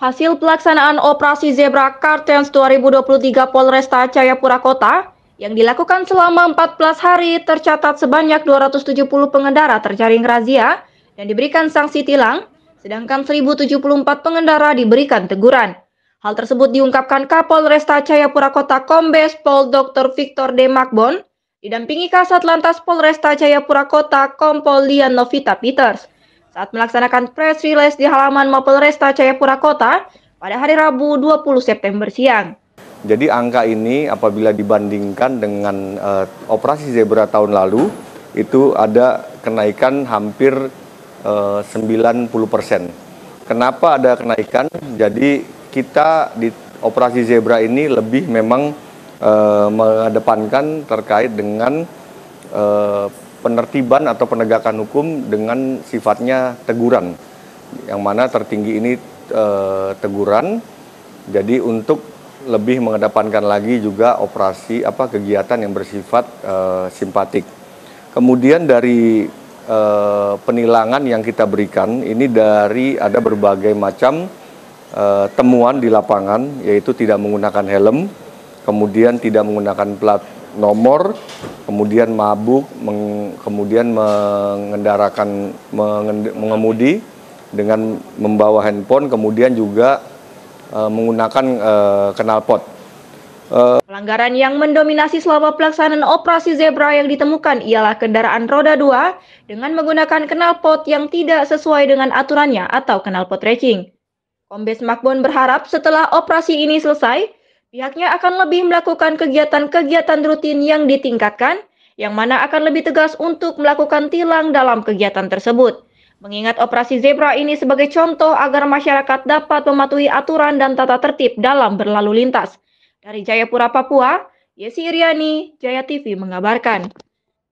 Hasil pelaksanaan operasi Zebra Kartens 2023 Polresta Jayapura Kota yang dilakukan selama 14 hari tercatat sebanyak 270 pengendara terjaring razia dan diberikan sanksi tilang, sedangkan 1074 pengendara diberikan teguran. Hal tersebut diungkapkan Kapolresta Jayapura Kota Kombes Pol Dr. Victor D. Makbon, didampingi Kasat Lantas Polresta Jayapura Kota Kompol Lian Novita Peters saat melaksanakan press release di halaman Mapolresta Jayapura Kota pada hari Rabu 20 September siang. Jadi angka ini apabila dibandingkan dengan uh, operasi zebra tahun lalu itu ada kenaikan hampir eh, uh, 90%. Kenapa ada kenaikan? Jadi kita di operasi zebra ini lebih memang uh, mengedepankan terkait dengan uh, penertiban atau penegakan hukum dengan sifatnya teguran, yang mana tertinggi ini e, teguran. Jadi untuk lebih mengedepankan lagi juga operasi apa kegiatan yang bersifat e, simpatik. Kemudian dari e, penilangan yang kita berikan ini dari ada berbagai macam e, temuan di lapangan, yaitu tidak menggunakan helm, kemudian tidak menggunakan plat nomor, kemudian mabuk, meng, kemudian mengendarakan mengend, mengemudi dengan membawa handphone, kemudian juga uh, menggunakan uh, eh, knalpot. Uh, eh, Pelanggaran yang mendominasi selama pelaksanaan operasi zebra yang ditemukan ialah kendaraan roda dua dengan menggunakan knalpot yang tidak sesuai dengan aturannya atau knalpot racing. Kombes Makbon berharap setelah operasi ini selesai, Pihaknya akan lebih melakukan kegiatan-kegiatan rutin yang ditingkatkan, yang mana akan lebih tegas untuk melakukan tilang dalam kegiatan tersebut. Mengingat operasi zebra ini sebagai contoh agar masyarakat dapat mematuhi aturan dan tata tertib dalam berlalu lintas. Dari Jayapura, Papua, Yesi Iriani, Jaya TV mengabarkan.